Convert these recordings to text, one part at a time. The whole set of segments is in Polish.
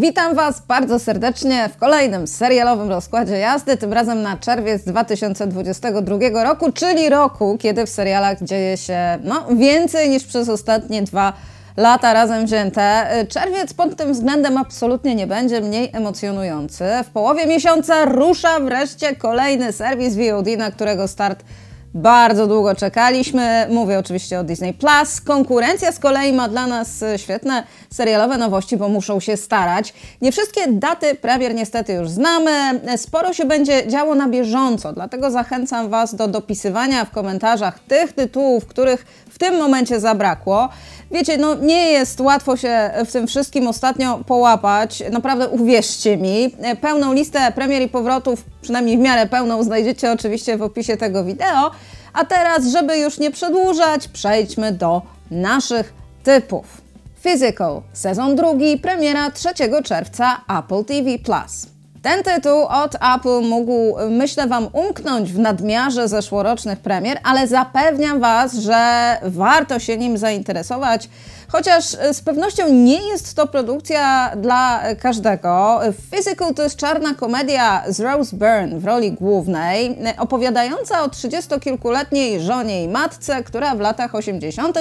Witam Was bardzo serdecznie w kolejnym serialowym rozkładzie jazdy, tym razem na czerwiec 2022 roku, czyli roku, kiedy w serialach dzieje się no, więcej niż przez ostatnie dwa lata razem wzięte. Czerwiec pod tym względem absolutnie nie będzie mniej emocjonujący. W połowie miesiąca rusza wreszcie kolejny serwis VOD, na którego start bardzo długo czekaliśmy. Mówię oczywiście o Disney Plus. Konkurencja z kolei ma dla nas e, świetne serialowe nowości, bo muszą się starać. Nie wszystkie daty premier niestety już znamy. E, sporo się będzie działo na bieżąco, dlatego zachęcam Was do dopisywania w komentarzach tych tytułów, których w tym momencie zabrakło. Wiecie, no nie jest łatwo się w tym wszystkim ostatnio połapać. Naprawdę uwierzcie mi. E, pełną listę premier i powrotów, przynajmniej w miarę pełną, znajdziecie oczywiście w opisie tego wideo. A teraz, żeby już nie przedłużać, przejdźmy do naszych typów. Physical, sezon drugi, premiera 3 czerwca Apple TV+. Ten tytuł od Apple mógł, myślę Wam, umknąć w nadmiarze zeszłorocznych premier, ale zapewniam Was, że warto się nim zainteresować, chociaż e, z pewnością nie jest to produkcja dla każdego. Physical to jest czarna komedia z Rose Byrne w roli głównej, e, opowiadająca o 30-kilkuletniej żonie i matce, która w latach 80.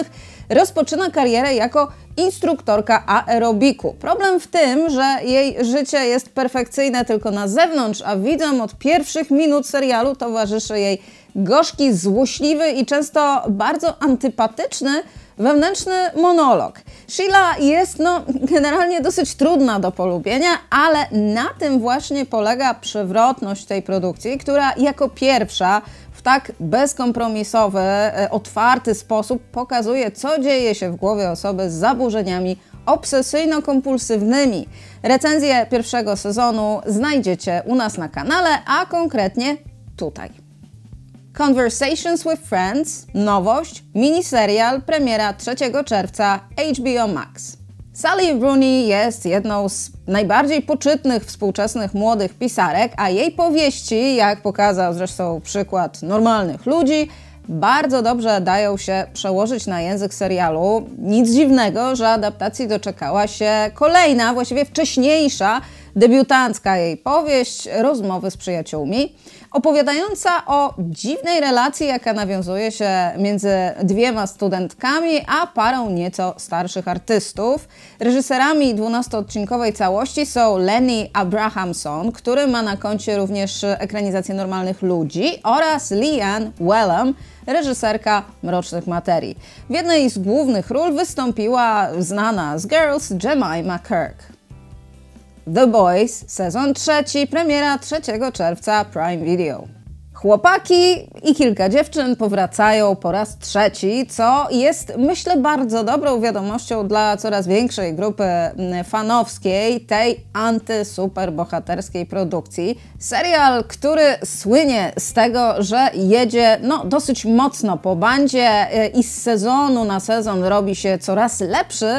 rozpoczyna karierę jako instruktorka aerobiku. Problem w tym, że jej życie jest perfekcyjne tylko na zewnątrz, a widząc od pierwszych minut serialu towarzyszy jej gorzki, złośliwy i często bardzo antypatyczny wewnętrzny monolog. Sheila jest no, generalnie dosyć trudna do polubienia, ale na tym właśnie polega przewrotność tej produkcji, która jako pierwsza w tak bezkompromisowy, e, otwarty sposób pokazuje, co dzieje się w głowie osoby z zaburzeniami obsesyjno-kompulsywnymi. Recenzję pierwszego sezonu znajdziecie u nas na kanale, a konkretnie tutaj. Conversations with Friends, nowość, miniserial, premiera 3 czerwca HBO Max. Sally Rooney jest jedną z najbardziej poczytnych współczesnych młodych pisarek, a jej powieści, jak pokazał zresztą przykład normalnych ludzi, bardzo dobrze dają się przełożyć na język serialu. Nic dziwnego, że adaptacji doczekała się kolejna, właściwie wcześniejsza debiutancka jej powieść Rozmowy z przyjaciółmi, opowiadająca o dziwnej relacji, jaka nawiązuje się między dwiema studentkami, a parą nieco starszych artystów. Reżyserami 12-odcinkowej całości są Lenny Abrahamson, który ma na koncie również ekranizację normalnych ludzi, oraz Leanne Wellham, reżyserka Mrocznych Materii. W jednej z głównych ról wystąpiła znana z Girls Jemima Kirk. The Boys, sezon trzeci, premiera 3 czerwca Prime Video. Chłopaki i kilka dziewczyn powracają po raz trzeci, co jest myślę bardzo dobrą wiadomością dla coraz większej grupy mm, fanowskiej tej antysuperbohaterskiej produkcji. Serial, który słynie z tego, że jedzie no, dosyć mocno po bandzie e, i z sezonu na sezon robi się coraz lepszy,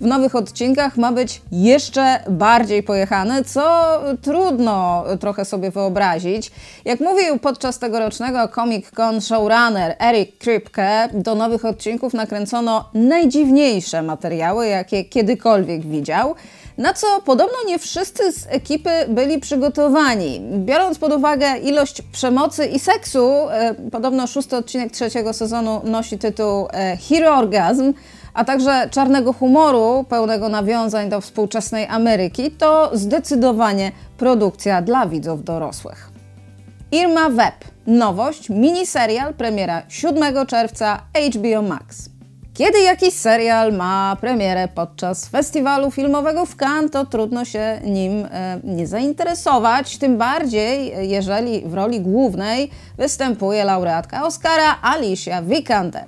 w nowych odcinkach ma być jeszcze bardziej pojechane, co trudno trochę sobie wyobrazić. Jak mówił podczas tegorocznego Comic Con showrunner Eric Kripke, do nowych odcinków nakręcono najdziwniejsze materiały, jakie kiedykolwiek widział. Na co podobno nie wszyscy z ekipy byli przygotowani. Biorąc pod uwagę ilość przemocy i seksu, e, podobno szósty odcinek trzeciego sezonu nosi tytuł e, Hero Orgasm a także czarnego humoru pełnego nawiązań do współczesnej Ameryki, to zdecydowanie produkcja dla widzów dorosłych. Irma Web, nowość, miniserial premiera 7 czerwca HBO Max. Kiedy jakiś serial ma premierę podczas festiwalu filmowego w Cannes, to trudno się nim e, nie zainteresować, tym bardziej e, jeżeli w roli głównej występuje laureatka Oscara Alicia Vikander.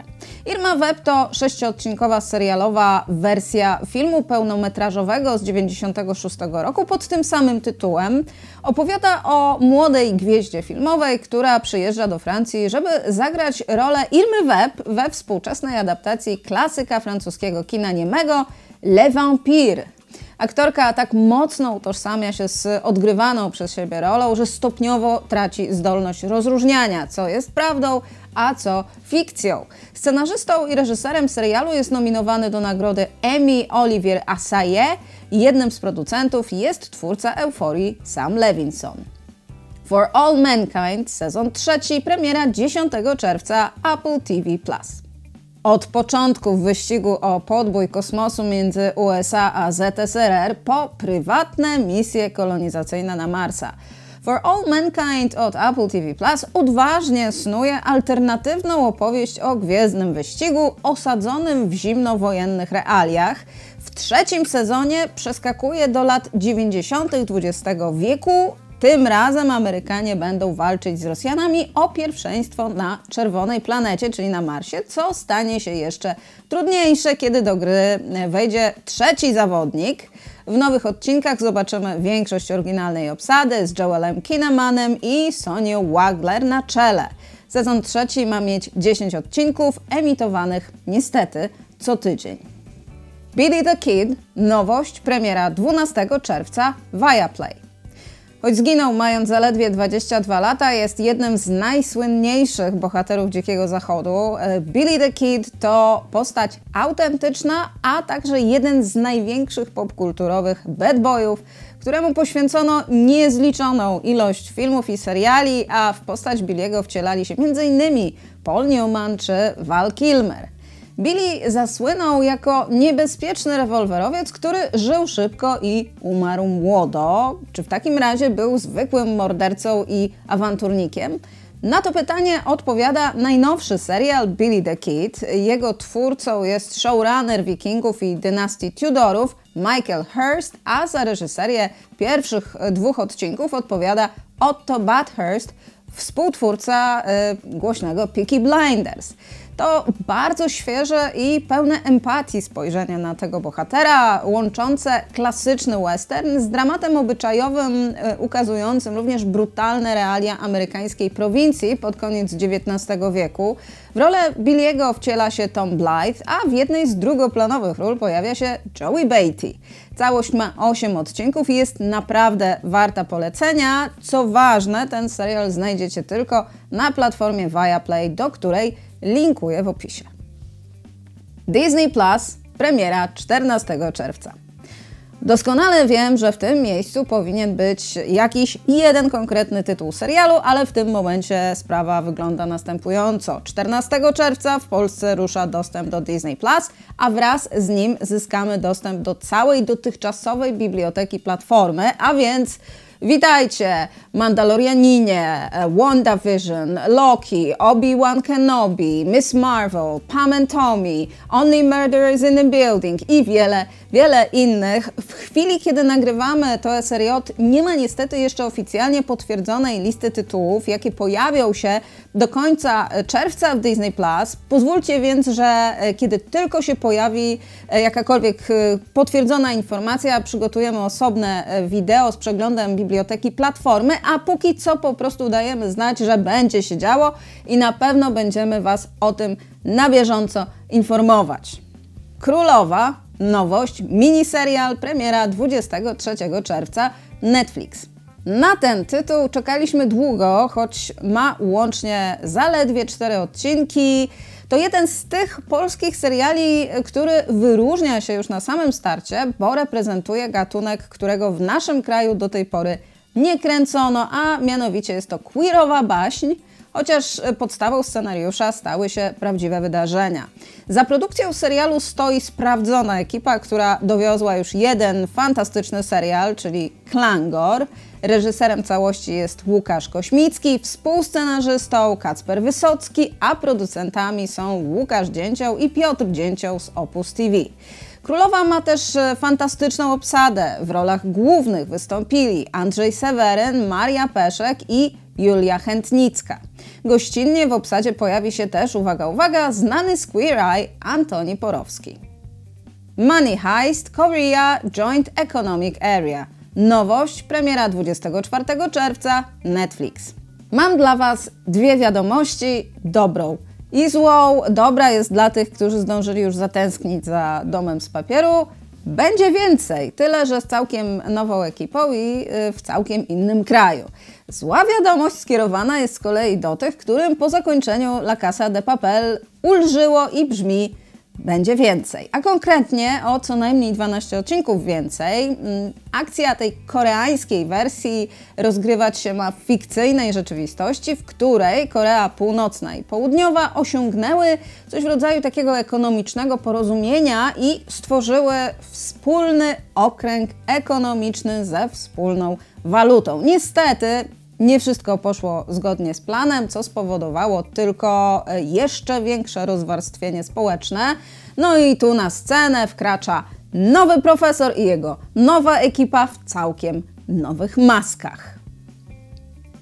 Irma Web to sześciodcinkowa serialowa wersja filmu pełnometrażowego z 1996 roku pod tym samym tytułem. Opowiada o młodej gwieździe filmowej, która przyjeżdża do Francji, żeby zagrać rolę Irmy Web we współczesnej adaptacji klasyka francuskiego kina niemego Le Vampire. Aktorka tak mocno utożsamia się z odgrywaną przez siebie rolą, że stopniowo traci zdolność rozróżniania, co jest prawdą, a co fikcją. Scenarzystą i reżyserem serialu jest nominowany do nagrody Emmy Olivier Assaye. Jednym z producentów jest twórca Euforii Sam Levinson. For All Mankind, sezon trzeci, premiera 10 czerwca Apple TV+. Od początku wyścigu o podbój kosmosu między USA a ZSRR po prywatne misje kolonizacyjne na Marsa – For All Mankind od Apple TV Plus odważnie snuje alternatywną opowieść o gwiezdnym wyścigu osadzonym w zimnowojennych realiach. W trzecim sezonie przeskakuje do lat 90. XX wieku tym razem Amerykanie będą walczyć z Rosjanami o pierwszeństwo na czerwonej planecie, czyli na Marsie, co stanie się jeszcze trudniejsze, kiedy do gry wejdzie trzeci zawodnik. W nowych odcinkach zobaczymy większość oryginalnej obsady z Joelem Kinemanem i Sonią Wagler na czele. Sezon trzeci ma mieć 10 odcinków, emitowanych niestety co tydzień. Billy the Kid, nowość, premiera 12 czerwca, Viaplay choć zginął mając zaledwie 22 lata, jest jednym z najsłynniejszych bohaterów Dzikiego Zachodu. E, Billy the Kid to postać autentyczna, a także jeden z największych popkulturowych bad boyów, któremu poświęcono niezliczoną ilość filmów i seriali, a w postać Billy'ego wcielali się m.in. Paul Newman czy Val Kilmer. Billy zasłynął jako niebezpieczny rewolwerowiec, który żył szybko i umarł młodo. Czy w takim razie był zwykłym mordercą i awanturnikiem? Na to pytanie odpowiada najnowszy serial Billy the Kid. Jego twórcą jest showrunner Wikingów i dynastii Tudorów Michael Hurst, a za reżyserię pierwszych dwóch odcinków odpowiada Otto Bathurst, współtwórca y, głośnego Peaky Blinders. To bardzo świeże i pełne empatii spojrzenie na tego bohatera, łączące klasyczny western z dramatem obyczajowym e, ukazującym również brutalne realia amerykańskiej prowincji pod koniec XIX wieku. W rolę Billiego wciela się Tom Blythe, a w jednej z drugoplanowych ról pojawia się Joey Beatty. Całość ma 8 odcinków i jest naprawdę warta polecenia. Co ważne, ten serial znajdziecie tylko na platformie Viaplay, do której Linkuję w opisie. Disney Plus, premiera 14 czerwca. Doskonale wiem, że w tym miejscu powinien być jakiś jeden konkretny tytuł serialu, ale w tym momencie sprawa wygląda następująco. 14 czerwca w Polsce rusza dostęp do Disney Plus, a wraz z nim zyskamy dostęp do całej dotychczasowej biblioteki platformy, a więc Witajcie, Mandalorianinie, WandaVision, Loki, Obi-Wan Kenobi, Miss Marvel, Pam and Tommy, Only Murders in the Building i wiele, wiele innych. W chwili, kiedy nagrywamy to SRJ, nie ma niestety jeszcze oficjalnie potwierdzonej listy tytułów, jakie pojawią się do końca czerwca w Disney+. Plus. Pozwólcie więc, że e, kiedy tylko się pojawi e, jakakolwiek e, potwierdzona informacja, przygotujemy osobne wideo z przeglądem biblioteki platformy, a póki co po prostu dajemy znać, że będzie się działo i na pewno będziemy Was o tym na bieżąco informować. Królowa, nowość, miniserial premiera 23 czerwca Netflix. Na ten tytuł czekaliśmy długo, choć ma łącznie zaledwie cztery odcinki. To jeden z tych polskich seriali, który wyróżnia się już na samym starcie, bo reprezentuje gatunek, którego w naszym kraju do tej pory nie kręcono, a mianowicie jest to queerowa baśń, chociaż podstawą scenariusza stały się prawdziwe wydarzenia. Za produkcją serialu stoi sprawdzona ekipa, która dowiozła już jeden fantastyczny serial, czyli Klangor. Reżyserem całości jest Łukasz Kośmicki, współscenarzystą Kacper Wysocki, a producentami są Łukasz Dzięcioł i Piotr Dzięcioł z Opus TV. Królowa ma też e, fantastyczną obsadę. W rolach głównych wystąpili Andrzej Seweryn, Maria Peszek i Julia Chętnicka. Gościnnie w obsadzie pojawi się też, uwaga, uwaga, znany z Queer Eye Antoni Porowski. Money Heist Korea Joint Economic Area. Nowość, premiera 24 czerwca, Netflix. Mam dla Was dwie wiadomości, dobrą i złą. Dobra jest dla tych, którzy zdążyli już zatęsknić za domem z papieru. Będzie więcej, tyle że z całkiem nową ekipą i y, w całkiem innym kraju. Zła wiadomość skierowana jest z kolei do tych, którym po zakończeniu La Casa de Papel ulżyło i brzmi będzie więcej, a konkretnie o co najmniej 12 odcinków więcej. Mm, akcja tej koreańskiej wersji rozgrywać się ma w fikcyjnej rzeczywistości, w której Korea Północna i Południowa osiągnęły coś w rodzaju takiego ekonomicznego porozumienia i stworzyły wspólny okręg ekonomiczny ze wspólną walutą. Niestety nie wszystko poszło zgodnie z planem, co spowodowało tylko e, jeszcze większe rozwarstwienie społeczne. No i tu na scenę wkracza nowy profesor i jego nowa ekipa w całkiem nowych maskach.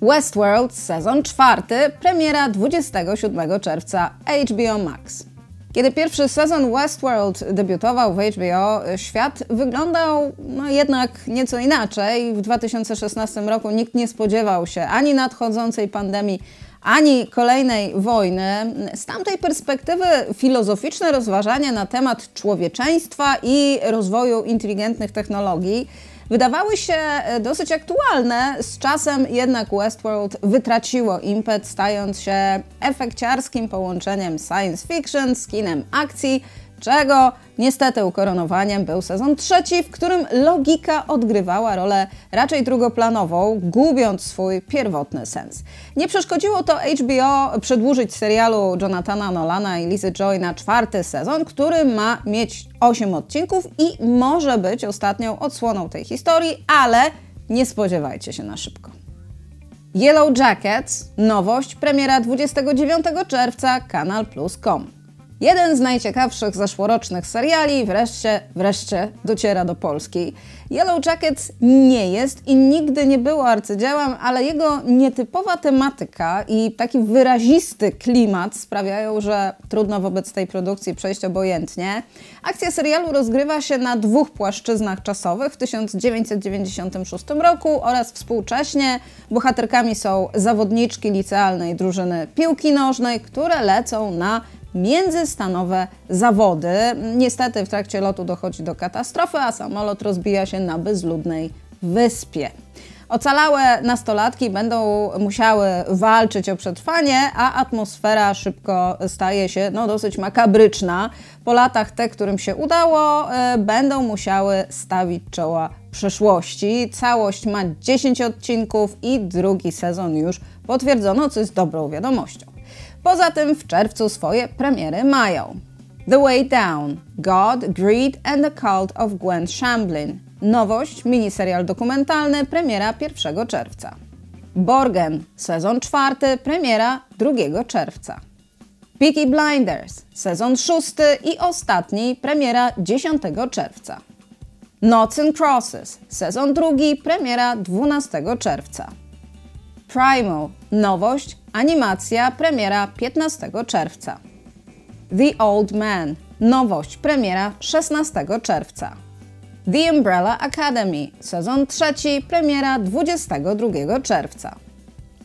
Westworld sezon czwarty, premiera 27 czerwca HBO Max. Kiedy pierwszy sezon Westworld debiutował w HBO, świat wyglądał no, jednak nieco inaczej. W 2016 roku nikt nie spodziewał się ani nadchodzącej pandemii, ani kolejnej wojny. Z tamtej perspektywy filozoficzne rozważania na temat człowieczeństwa i rozwoju inteligentnych technologii wydawały się e, dosyć aktualne, z czasem jednak Westworld wytraciło impet, stając się efekciarskim połączeniem science fiction z kinem akcji, Niestety ukoronowaniem był sezon trzeci, w którym logika odgrywała rolę raczej drugoplanową, gubiąc swój pierwotny sens. Nie przeszkodziło to HBO przedłużyć serialu Jonathana Nolana i Lizy Joy na czwarty sezon, który ma mieć 8 odcinków i może być ostatnią odsłoną tej historii, ale nie spodziewajcie się na szybko. Yellow Jackets, nowość, premiera 29 czerwca, kanal plus.com. Jeden z najciekawszych zeszłorocznych seriali wreszcie, wreszcie dociera do Polski. Yellow Jackets nie jest i nigdy nie było arcydziełem, ale jego nietypowa tematyka i taki wyrazisty klimat sprawiają, że trudno wobec tej produkcji przejść obojętnie. Akcja serialu rozgrywa się na dwóch płaszczyznach czasowych w 1996 roku oraz współcześnie. Bohaterkami są zawodniczki licealnej drużyny piłki nożnej, które lecą na międzystanowe zawody. Niestety w trakcie lotu dochodzi do katastrofy, a samolot rozbija się na bezludnej wyspie. Ocalałe nastolatki będą musiały walczyć o przetrwanie, a atmosfera szybko staje się no, dosyć makabryczna. Po latach te, którym się udało, e, będą musiały stawić czoła przeszłości. Całość ma 10 odcinków i drugi sezon już potwierdzono, co jest dobrą wiadomością. Poza tym w czerwcu swoje premiery mają The Way Down, God, Greed and the Cult of Gwen Shamblin. Nowość, miniserial dokumentalny, premiera 1 czerwca. Borgen, sezon czwarty, premiera 2 czerwca. Peaky Blinders, sezon szósty i ostatni, premiera 10 czerwca. Knots and Crosses, sezon drugi, premiera 12 czerwca. Primal, nowość, Animacja premiera 15 czerwca. The Old Man. Nowość premiera 16 czerwca. The Umbrella Academy. Sezon trzeci premiera 22 czerwca.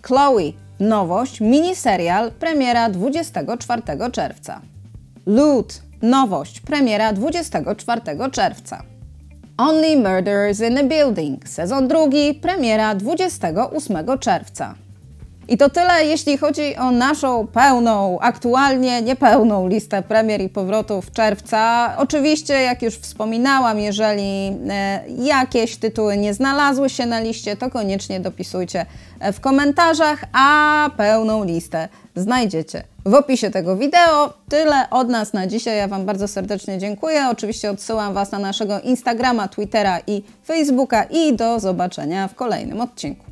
Chloe. Nowość miniserial premiera 24 czerwca. Loot. Nowość premiera 24 czerwca. Only Murders in the Building, sezon drugi, premiera 28 czerwca. I to tyle, jeśli chodzi o naszą pełną, aktualnie niepełną listę premier i powrotów czerwca. Oczywiście, jak już wspominałam, jeżeli e, jakieś tytuły nie znalazły się na liście, to koniecznie dopisujcie e, w komentarzach, a pełną listę znajdziecie w opisie tego wideo. Tyle od nas na dzisiaj. Ja Wam bardzo serdecznie dziękuję. Oczywiście odsyłam Was na naszego Instagrama, Twittera i Facebooka i do zobaczenia w kolejnym odcinku.